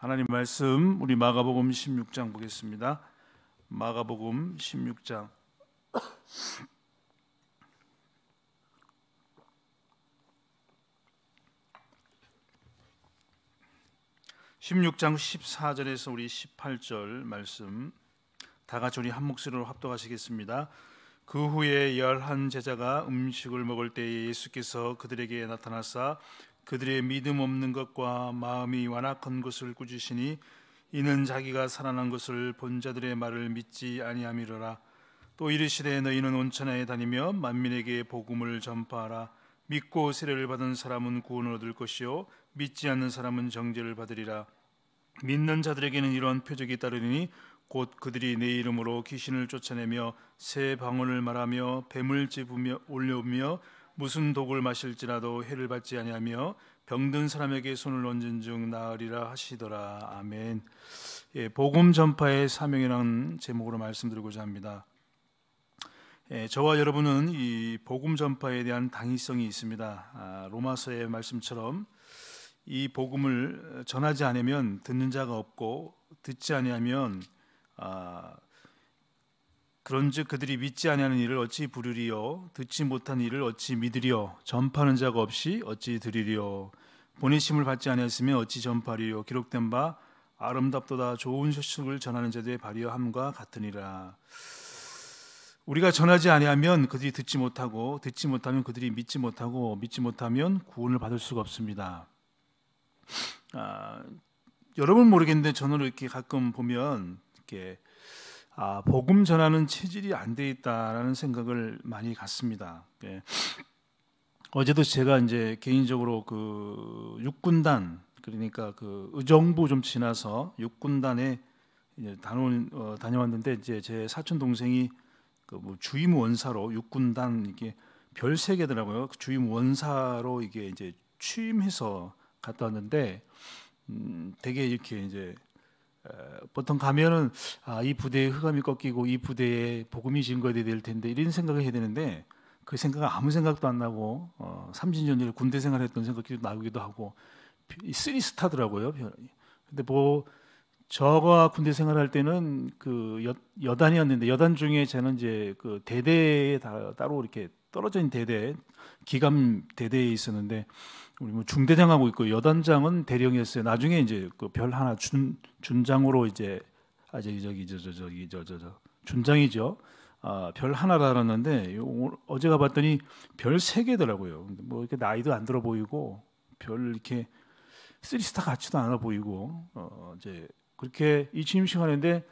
하나님 말씀 우리 마가복음 16장 보겠습니다. 마가복음 16장 (16장) (14절에서) 우리 (18절) 말씀 다 같이 우리 한 목소리로 합독하시겠습니다. 그 후에 열한 제자가 음식을 먹을 때에 예수께서 그들에게 나타나사 그들의 믿음 없는 것과 마음이 완악한 것을 꾸짖으니 이는 자기가 살아난 것을 본 자들의 말을 믿지 아니함이로라 또 이르시되 너희는 온천하에 다니며 만민에게 복음을 전파하라 믿고 세례를 받은 사람은 구원을 얻을 것이요 믿지 않는 사람은 정죄를 받으리라 믿는 자들에게는 이러 표적이 따르니 곧 그들이 내 이름으로 귀신을 쫓아내며 새 방언을 말하며 뱀을 집으며 올려오며 무슨 독을 마실지라도 해를 받지 아니하며 병든 사람에게 손을 얹은 중 나으리라 하시더라. 아멘. 예, 복음 전파의 사명이라는 제목으로 말씀드리고자 합니다. 예, 저와 여러분은 이 복음 전파에 대한 당위성이 있습니다. 아, 로마서의 말씀처럼 이 복음을 전하지 않으면 듣는 자가 없고 듣지 아니하면 아, 그런즉 그들이 믿지 아니하는 일을 어찌 부르리요 듣지 못한 일을 어찌 믿으리요 전파하는 자가 없이 어찌 드리리요 보내심을 받지 아니하였으면 어찌 전파리요 기록된 바 아름답도다 좋은 소식을 전하는 자들의 발휘함과 같으니라 우리가 전하지 아니하면 그들이 듣지 못하고 듣지 못하면 그들이 믿지 못하고 믿지 못하면 구원을 받을 수가 없습니다 아, 여러분 모르겠는데 저는 이렇게 가끔 보면 이렇게 아, 복음 전하는 체질이 안 돼 있다라는 생각을 많이 갖습니다. 예. 어제도 제가 이제 개인적으로 그 육군단 그러니까 그 의정부 좀 지나서 육군단에 다녀온, 어, 다녀왔는데 이제 제 사촌 동생이 그 뭐 주임 원사로 육군단 이게 별세 개더라고요. 그 주임 원사로 이게 이제 취임해서 갔다 왔는데 음, 되게 이렇게 이제 보통 가면은 아, 이 부대의 흑암이 꺾이고 이 부대의 복음이 증거돼야 될 텐데 이런 생각을 해야 되는데 그 생각 은 아무 생각도 안 나고 어, 삼진전일 군대 생활했던 생각이 나기도 하고 쓰리 스타더라고요. 근데 뭐 저가 군대 생활할 때는 그 여, 단이었는데 여단 중에 저는 이제 그 대대에 다, 따로 이렇게 떨어져 있는 대대 기감 대대에 있었는데 우리 뭐 중대장하고 있고 여단장은 대령이었어요. 나중에 이제 그 별 하나 준 준장으로 이제 아 저기 저기 저저 저기 저저저 준장이죠. 아, 별 하나 달았는데 요, 어제 가봤더니 별 세 개더라고요. 뭐 이렇게 나이도 안 들어 보이고 별 이렇게 쓰리스타 같지도 않아 보이고 어, 이제 그렇게 이 취임 시간인데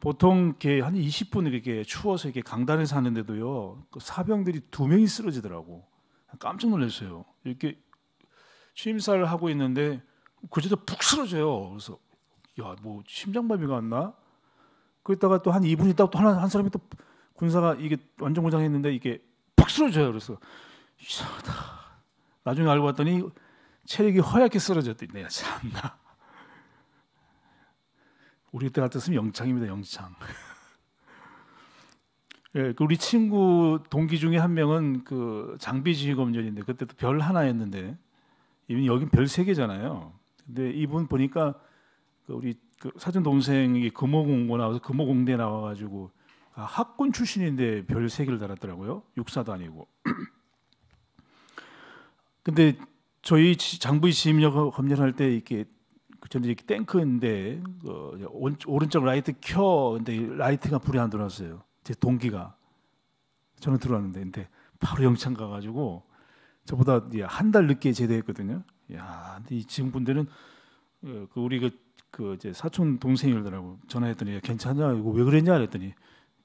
보통 이렇게 한 20분 이렇게 추워서 이렇게 강단에사는데도요그 사병들이 두 명이 쓰러지더라고 깜짝 놀랐어요. 이렇게 취임사를 하고 있는데 그제도 푹 쓰러져요. 그래서 야 뭐 심장마비가 왔나? 그랬다가 또 한 2분 있다가 또 하나 한 사람이 또 군사가 이게 완전 고장했는데 이게 푹 쓰러져요. 그래서 이상하다. 나중에 알고 봤더니 체력이 허약해 쓰러졌더니 참나. 우리 때 같았으면 영창입니다. 영창. 예, 그 우리 친구 동기 중에 한 명은 그 장비지휘 검열인데 그때도 별 하나였는데 이분 여긴 별세 개잖아요. 근데 이분 보니까 그 우리 그 사촌 동생이 금호공고 나와서 금호공대 나와가지고 아, 학군 출신인데 별 세 개를 달았더라고요. 육사도 아니고. 근데 저희 장부의 지임력 검열할 때 이렇게 저는 그 이렇게 탱크인데 그 오른쪽 라이트 켜 근데 라이트가 불이 안 들어왔어요. 제 동기가 저는 들어왔는데 근데 바로 영창 가가지고 저보다 한 달 늦게 제대했거든요. 야, 근데 이 지금 분들은 어, 그 우리 그, 그 이제 사촌 동생이더라고 전화했더니 괜찮냐 이거 왜 그랬냐 그랬더니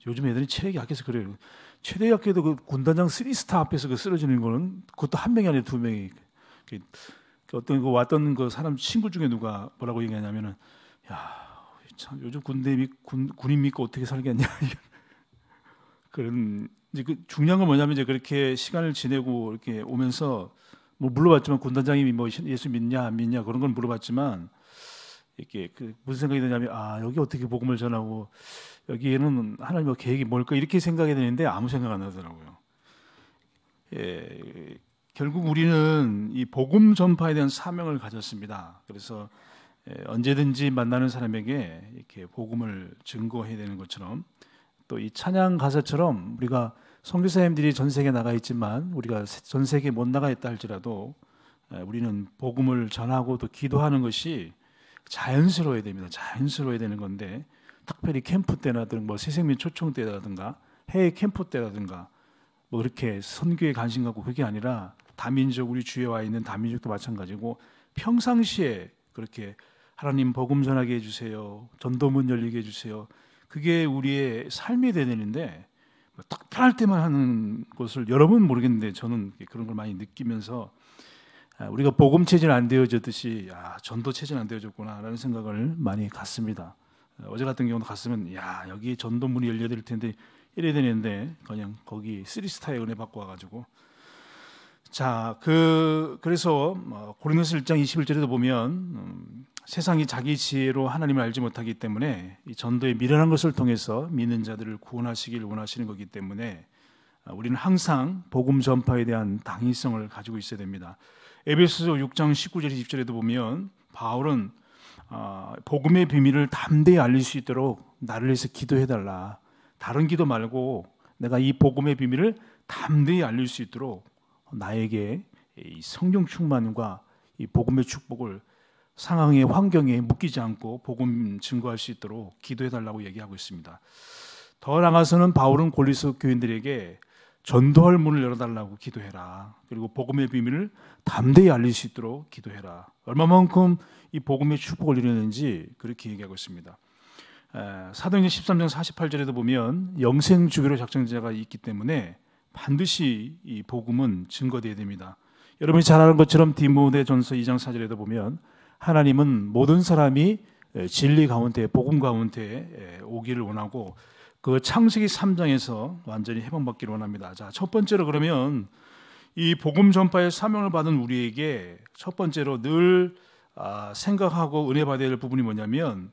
요즘 애들이 체력약해서 그래요. 체력약해도 그 군단장 3스타 앞에서 그 쓰러지는 거는 그것도 한 명이 아니라 두 명이 그, 그 어떤 그 왔던 그 사람 친구 중에 누가 뭐라고 얘기하냐면은 야참 요즘 군대 군 군인 믿고 어떻게 살겠냐 그런 이제 그 중요한 건 뭐냐면 이제 그렇게 시간을 지내고 이렇게 오면서 뭐 물어봤지만 군단장님이 뭐 예수 믿냐 안 믿냐 그런 건 물어봤지만 이렇게 그 무슨 생각이 드냐면 아 여기 어떻게 복음을 전하고 여기에는 하나님의 뭐 계획이 뭘까 이렇게 생각이 되는데 아무 생각 안 나더라고요. 예, 결국 우리는 이 복음 전파에 대한 사명을 가졌습니다. 그래서 예, 언제든지 만나는 사람에게 이렇게 복음을 증거해야 되는 것처럼 또이 찬양 가사처럼 우리가 선교사님들이 전 세계 에 나가 있지만 우리가 전 세계 못 나가 있다 할지라도 우리는 복음을 전하고 또 기도하는 것이 자연스러워야 됩니다. 자연스러워야 되는 건데 특별히 캠프 때라든가 뭐 새생민 초청 때라든가 해외 캠프 때라든가 뭐 이렇게 선교에 관심 갖고 그게 아니라 다민족 우리 주위에 와 있는 다민족도 마찬가지고 평상시에 그렇게 하나님 복음 전하게 해주세요 전도문 열리게 해주세요 그게 우리의 삶이 되는데 뭐 딱 편할 때만 하는 것을 여러분 모르겠는데 저는 그런 걸 많이 느끼면서 아, 우리가 복음 체질 안 되어졌듯이 아, 전도 체질 안 되어졌구나라는 생각을 많이 갖습니다 어, 어제 같은 경우도 갔으면 야 여기 전도 문이 열려야 될 텐데 이래야 되는데 그냥 거기 쓰리스타의 은혜 받고 와가지고 자, 그 그래서 뭐 고린도서 1장 21절에도 보면 음, 세상이 자기 지혜로 하나님을 알지 못하기 때문에 이 전도의 미련한 것을 통해서 믿는 자들을 구원하시길 원하시는 거기 때문에 아, 우리는 항상 복음 전파에 대한 당위성을 가지고 있어야 됩니다. 에베소서 6장 19절 20절에도 보면 바울은 어, 복음의 비밀을 담대히 알릴 수 있도록 나를 위해서 기도해 달라. 다른 기도 말고 내가 이 복음의 비밀을 담대히 알릴 수 있도록 나에게 이성경 충만과 이 복음의 축복을 상황의 환경에 묶이지 않고 복음 증거할 수 있도록 기도해 달라고 얘기하고 있습니다. 더 나아가서는 바울은 골리스 교인들에게 전도할 문을 열어달라고 기도해라. 그리고 복음의 비밀을 담대히 알릴 수 있도록 기도해라. 얼마만큼 이 복음의 축복을 누리는지 그렇게 얘기하고 있습니다. 사도행전 13장 48절에도 보면 영생 주기로 작정자가 있기 때문에 반드시 이 복음은 증거되어야 됩니다. 여러분이 잘 아는 것처럼 디모데전서 2장 4절에도 보면 하나님은 모든 사람이 진리 가운데 복음 가운데 오기를 원하고 그 창세기 3장에서 완전히 해방받기를 원합니다. 자, 첫 번째로 그러면 이 복음 전파의 사명을 받은 우리에게 첫 번째로 늘 아, 생각하고 은혜 받아야 될 부분이 뭐냐면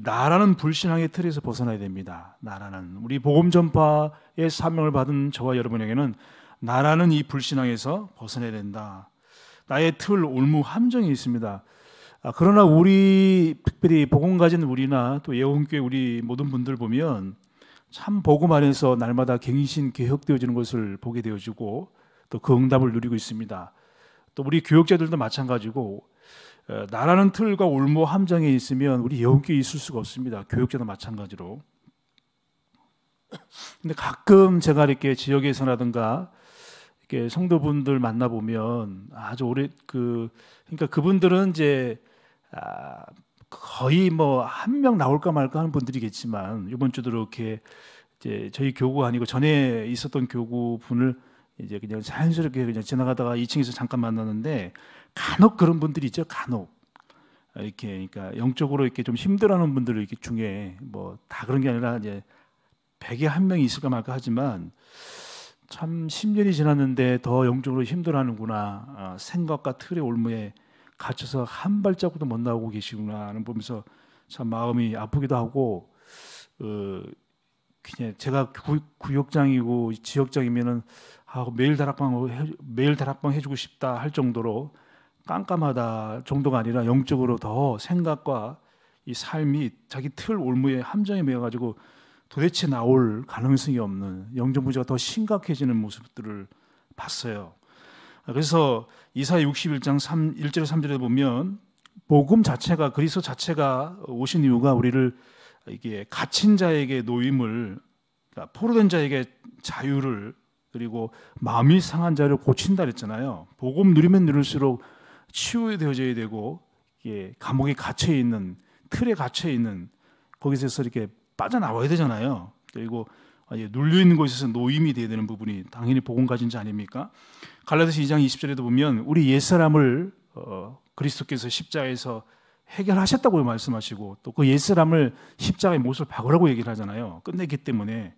나라는 불신앙의 틀에서 벗어나야 됩니다. 나라는 우리 복음 전파의 사명을 받은 저와 여러분에게는 나라는 이 불신앙에서 벗어나야 된다. 나의 틀, 올무, 함정이 있습니다. 아, 그러나 우리 특별히 복음 가진 우리나 또 예원교회 우리 모든 분들 보면 참 복음 안에서 날마다 갱신 개혁되어지는 것을 보게 되어지고 또 그 응답을 누리고 있습니다. 또 우리 교역자들도 마찬가지고 어, 나라는 틀과 올모 함정에 있으면 우리 여기 있을 수가 없습니다. 교육자도 마찬가지로. 근데 가끔 제가 이렇게 지역에서라든가 이렇게 성도분들 만나 보면 아주 오래 그 그러니까 그분들은 이제 아, 거의 뭐 한 명 나올까 말까 하는 분들이겠지만 이번 주도 이렇게 이제 저희 교구 아니고 전에 있었던 교구 분을 이제 그냥 자연스럽게 그냥 지나가다가 2층에서 잠깐 만났는데 간혹 그런 분들이 있죠. 간혹 이렇게 그러니까 영적으로 이렇게 좀 힘들어하는 분들 이렇게 중에 뭐 다 그런 게 아니라 이제 백에 한 명이 있을까 말까 하지만 참 10년이 지났는데 더 영적으로 힘들어하는구나 어, 생각과 틀의 올무에 갇혀서 한 발자국도 못 나오고 계시구나 하는 보면서 참 마음이 아프기도 하고 어, 그냥 제가 구, 구역장이고 지역장이면은 아, 매일 다락방 매일 다락방 해주고 싶다 할 정도로 깜깜하다 정도가 아니라 영적으로 더 생각과 이 삶이 자기 틀 올무에 함정에 매여 가지고 도대체 나올 가능성이 없는 영적 문제가 더 심각해지는 모습들을 봤어요. 그래서 이사 61장 3 1절 3절에 보면 복음 자체가 그리스도 자체가 오신 이유가 우리를 이게 갇힌 자에게 노임을 그러니까 포로된 자에게 자유를 그리고 마음이 상한 자를 고친다 그랬잖아요. 복음 누리면 누릴수록 치유되어져야 되고 예, 감옥에 갇혀 있는 틀에 갇혀 있는 거기서 이렇게 빠져나와야 되잖아요. 그리고 예, 눌려 있는 곳에서 노임이 되어야 되는 부분이 당연히 복음 가진 자 아닙니까? 갈라디아서 2장 20절에도 보면 우리 옛 사람을 어, 그리스도께서 십자에서 해결하셨다고 말씀하시고 또 그옛 사람을 십자가의 못을 박으라고 얘기를 하잖아요. 끝냈기 때문에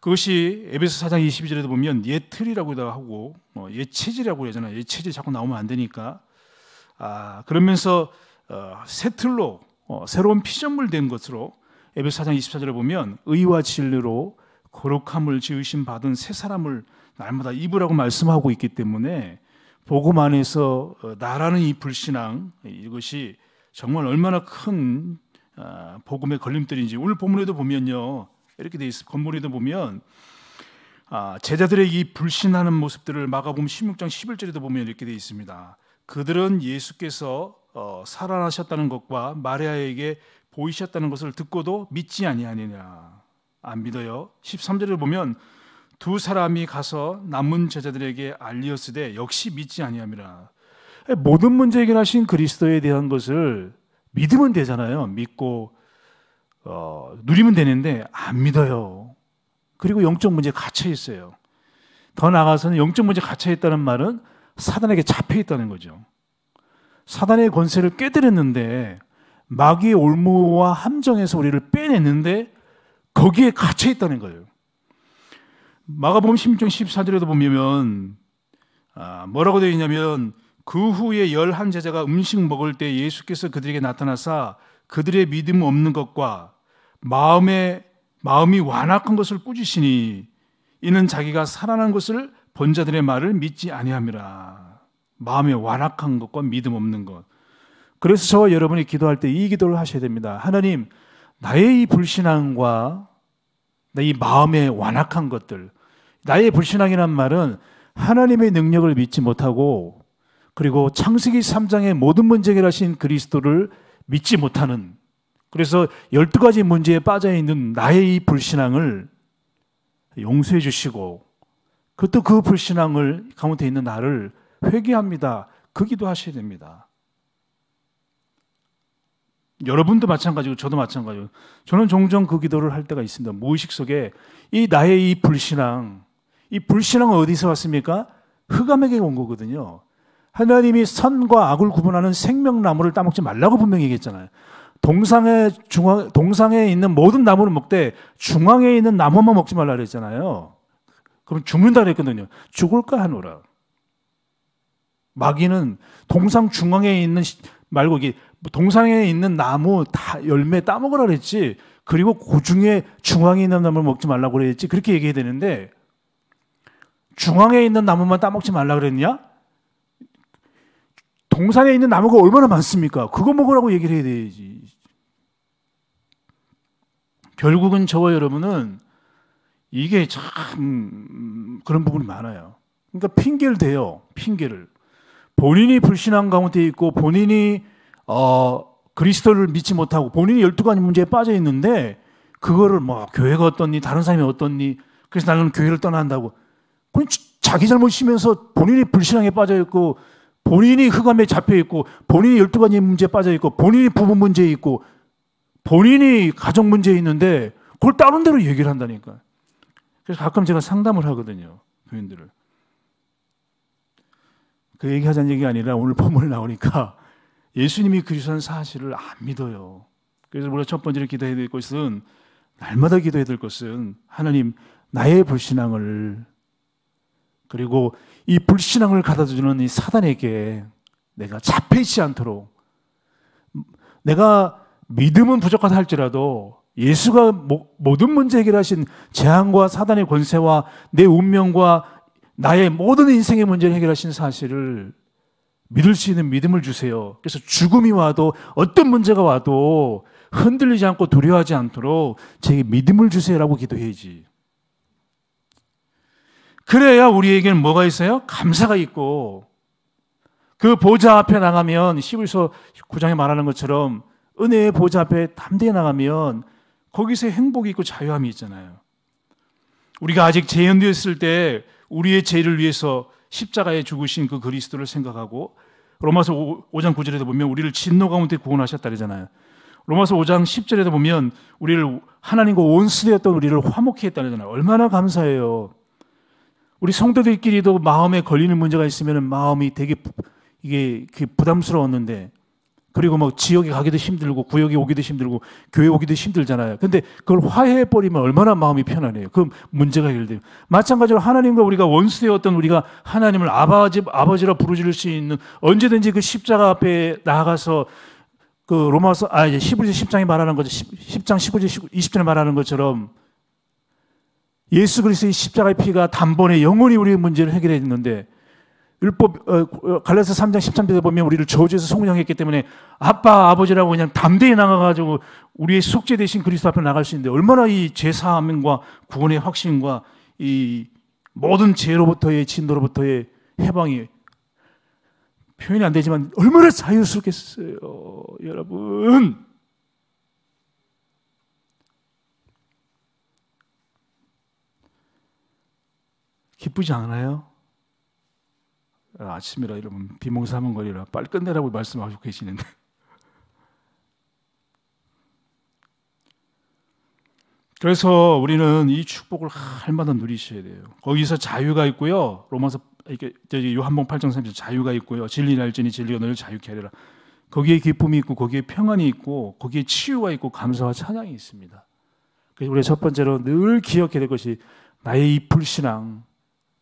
그것이 에베소 4장 22절에도 보면 옛 틀이라고 하고 어, 옛 체질이라고 하잖아요. 옛 체질 자꾸 나오면 안 되니까 아, 그러면서 어, 새틀로 어, 새로운 피조물 된 것으로 에베사 4장 24절에 보면 의와 진리로 거룩함을 지으신 받은 새 사람을 날마다 입으라고 말씀하고 있기 때문에 복음 안에서 어, 나라는 이 불신앙 이것이 정말 얼마나 큰 아, 복음의 걸림돌인지 오늘 본문에도 보면요 이렇게 돼 있어 건물에도 보면 아, 제자들의 이 불신하는 모습들을 마가복음 16장 11절에도 보면 이렇게 돼 있습니다. 그들은 예수께서 어, 살아나셨다는 것과 마리아에게 보이셨다는 것을 듣고도 믿지 아니하느냐안 믿어요. 13절을 보면 두 사람이 가서 남은 제자들에게 알리었으되 역시 믿지 아니함이라. 예, 모든 문제 해결하신 그리스도에 대한 것을 믿으면 되잖아요. 믿고 어, 누리면 되는데 안 믿어요. 그리고 영적 문제 갇혀 있어요. 더 나아가서는 영적 문제 갇혀 있다는 말은 사단에게 잡혀 있다는 거죠. 사단의 권세를 깨뜨렸는데 마귀의 올무와 함정에서 우리를 빼냈는데 거기에 갇혀 있다는 거예요. 마가복음 16장 14절에도 보면 아, 뭐라고 되어 있냐면 그 후에 열한 제자가 음식 먹을 때 예수께서 그들에게 나타나사 그들의 믿음 없는 것과 마음에 마음이 완악한 것을 꾸짖으니 이는 자기가 살아난 것을 본자들의 말을 믿지 아니함이라. 마음에 완악한 것과 믿음 없는 것. 그래서 저와 여러분이 기도할 때 이 기도를 하셔야 됩니다. 하나님, 나의 이 불신앙과 내이 마음의 완악한 것들, 나의 불신앙이란 말은 하나님의 능력을 믿지 못하고 그리고 창세기 3장의 모든 문제 해하신 그리스도를 믿지 못하는 그래서 열두 가지 문제에 빠져 있는 나의 이 불신앙을 용서해 주시고 그것도 그 불신앙을 가운데 있는 나를 회개합니다. 그 기도하셔야 됩니다. 여러분도 마찬가지고 저도 마찬가지고 저는 종종 그 기도를 할 때가 있습니다. 무의식 속에 이 나의 이 불신앙, 이 불신앙은 어디서 왔습니까? 흑암에게 온 거거든요. 하나님이 선과 악을 구분하는 생명나무를 따먹지 말라고 분명히 얘기했잖아요. 동상에 중앙 동상에 있는 모든 나무를 먹되 중앙에 있는 나무만 먹지 말라 그랬잖아요. 그럼 죽는다 그랬거든요. 죽을까 하노라. 마귀는 동상 중앙에 있는 말고 이 동상에 있는 나무 다 열매 따먹으라 그랬지. 그리고 고중에 중앙에 있는 나무를 먹지 말라고 그랬지. 그렇게 얘기해야 되는데 중앙에 있는 나무만 따먹지 말라 그랬냐? 동산에 있는 나무가 얼마나 많습니까? 그거 먹으라고 얘기를 해야 되지. 결국은 저와 여러분은 이게 참 음, 그런 부분이 많아요. 그러니까 핑계를 대요. 핑계를. 본인이 불신앙 가운데 있고 본인이 어, 그리스도를 믿지 못하고 본인이 열두 가지 문제에 빠져 있는데 그거를 뭐 교회가 어떻니 다른 사람이 어떻니 그래서 나는 교회를 떠난다고 자기 잘못이면서 본인이 불신앙에 빠져 있고 본인이 흑암에 잡혀 있고 본인이 열두 가지 문제에 빠져 있고 본인이 부부 문제에 있고 본인이 가정 문제에 있는데 그걸 다른 대로 얘기를 한다니까 그래서 가끔 제가 상담을 하거든요. 교인들을. 그 얘기하자는 얘기가 아니라 오늘 본문 나오니까 예수님이 그리스도인 사실을 안 믿어요. 그래서 우리가 첫 번째로 기도해야 될 것은 날마다 기도해야 될 것은 하나님 나의 불신앙을 그리고 이 불신앙을 가다주는 이 사단에게 내가 잡혀있지 않도록 내가 믿음은 부족하다 할지라도 예수가 모든 문제 해결하신 재앙과 사단의 권세와 내 운명과 나의 모든 인생의 문제를 해결하신 사실을 믿을 수 있는 믿음을 주세요. 그래서 죽음이 와도 어떤 문제가 와도 흔들리지 않고 두려워하지 않도록 제게 믿음을 주세요라고 기도해야지. 그래야 우리에게는 뭐가 있어요? 감사가 있고 그 보좌 앞에 나가면 11서 9장에 말하는 것처럼 은혜의 보좌 앞에 담대히 나가면 거기서 행복이 있고 자유함이 있잖아요. 우리가 아직 재현되었을 때 우리의 죄를 위해서 십자가에 죽으신 그 그리스도를 생각하고 로마서 5장 9절에도 보면 우리를 진노 가운데 구원하셨다 그러잖아요. 로마서 5장 10절에도 보면 우리를 하나님과 원수되었던 우리를 화목히 했다 그러잖아요. 얼마나 감사해요. 우리 성도들끼리도 마음에 걸리는 문제가 있으면 마음이 되게 이게 그 부담스러웠는데 그리고 막 뭐 지역에 가기도 힘들고 구역에 오기도 힘들고 교회 오기도 힘들잖아요. 근데 그걸 화해해 버리면 얼마나 마음이 편안해요. 그럼 문제가 해결돼요. 마찬가지로 하나님과 우리가 원수되었던 우리가 하나님을 아버지 아버지라 부르짖을 수 있는 언제든지 그 십자가 앞에 나아가서 그 로마서 아 이제 히브리서 10장이 말하는 거죠. 10, 장 19절 20절에 말하는 것처럼 예수 그리스도의 십자가의 피가 단번에 영원히 우리의 문제를 해결해 주는데 율법 어, 어 갈라서 3장 13절에 보면 우리를 저주에서 성령했기 때문에 아빠 아버지라고 그냥 담대히 나가가지고 우리의 숙제 대신 그리스도 앞에 나갈 수 있는데 얼마나 이 제사함과 구원의 확신과 이 모든 죄로부터의 진도로부터의 해방이 표현이 안 되지만 얼마나 자유스럽겠어요 여러분 기쁘지 않아요? 어, 아침이라 이러면 비몽사몽거리라 빨리 끝내라고 말씀하고 계시는데 그래서 우리는 이 축복을 할마다 누리셔야 돼요. 거기서 자유가 있고요. 로마서 이렇게 요한복 8장 3절 자유가 있고요. 진리를 알지니 진리가 너를 자유케 하리라. 거기에 기쁨이 있고 거기에 평안이 있고 거기에 치유가 있고 감사와 찬양이 있습니다. 그래서 우리 첫 번째로 늘 기억해야 될 것이 나의 이 불신앙,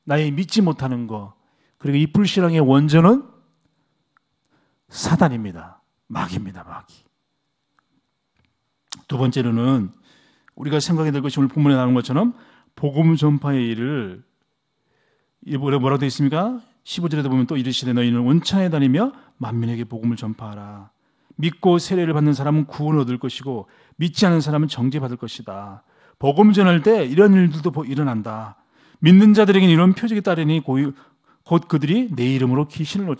나의 믿지 못하는 것, 그리고 이 불신앙의 원전은 사단입니다. 마귀입니다, 마귀. 두 번째로는 우리가 생각이 될 것이 오늘 본문에 나온 것처럼 복음 전파의 일을 뭐라고 되어 있습니까? 15절에도 보면 또 이르시되 너희는 원천에 다니며 만민에게 복음을 전파하라. 믿고 세례를 받는 사람은 구원을 얻을 것이고 믿지 않은 사람은 정죄받을 것이다. 복음 전할 때 이런 일들도 일어난다. 믿는 자들에게는 이런 표적이 따르니 곧 그들이 내 이름으로 귀신을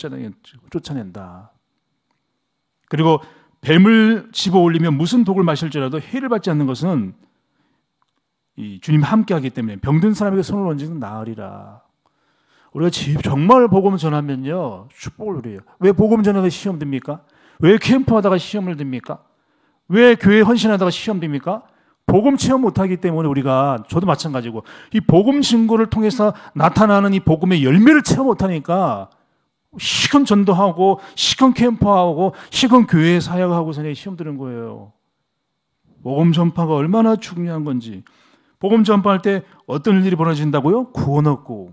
쫓아낸다. 그리고 뱀을 집어 올리면 무슨 독을 마실지라도 해를 받지 않는 것은 이 주님 함께 하기 때문에 병든 사람에게 손을 얹는 나으리라. 우리가 정말 복음 전하면요. 축복을 누려요. 왜 복음 전하다 시험 됩니까? 왜 캠프하다가 시험을 듭니까? 왜 교회 헌신하다가 시험 됩니까? 복음 체험 못하기 때문에 우리가 저도 마찬가지고 이 복음 신고를 통해서 나타나는 이 복음의 열매를 체험 못하니까 시큰 전도하고 시큰 캠퍼하고 시큰 교회 사역하고 서에 시험 드는 거예요. 복음 전파가 얼마나 중요한 건지 복음 전파할 때 어떤 일이 벌어진다고요? 구원 얻고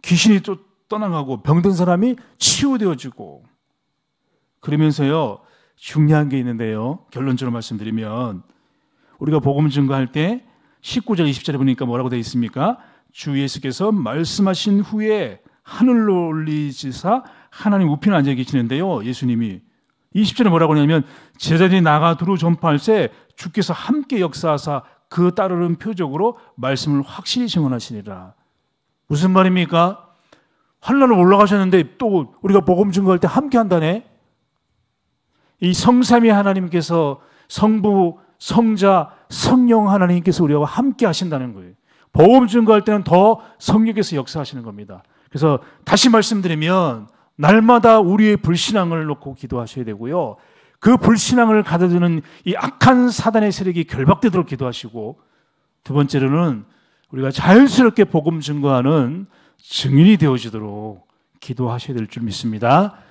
귀신이 또 떠나가고 병든 사람이 치유되어지고 그러면서요 중요한 게 있는데요 결론적으로 말씀드리면 우리가 복음 증거할 때 19절 20절에 보니까 뭐라고 되어 있습니까? 주 예수께서 말씀하신 후에 하늘로 올리지사 하나님 우편에 앉아 계시는데요. 예수님이 20절에 뭐라고 하냐면 제자들이 나가 두루 전파할세 주께서 함께 역사하사 그 따르는 표적으로 말씀을 확실히 증언하시리라. 무슨 말입니까? 환란을 올라가셨는데 또 우리가 복음 증거할 때 함께 한다네. 이 성삼위 하나님께서 성부 성자, 성령 하나님께서 우리와 함께 하신다는 거예요. 복음 증거할 때는 더 성령께서 역사하시는 겁니다. 그래서 다시 말씀드리면 날마다 우리의 불신앙을 놓고 기도하셔야 되고요. 그 불신앙을 가둬두는 이 악한 사단의 세력이 결박되도록 기도하시고 두 번째로는 우리가 자연스럽게 복음 증거하는 증인이 되어지도록 기도하셔야 될 줄 믿습니다.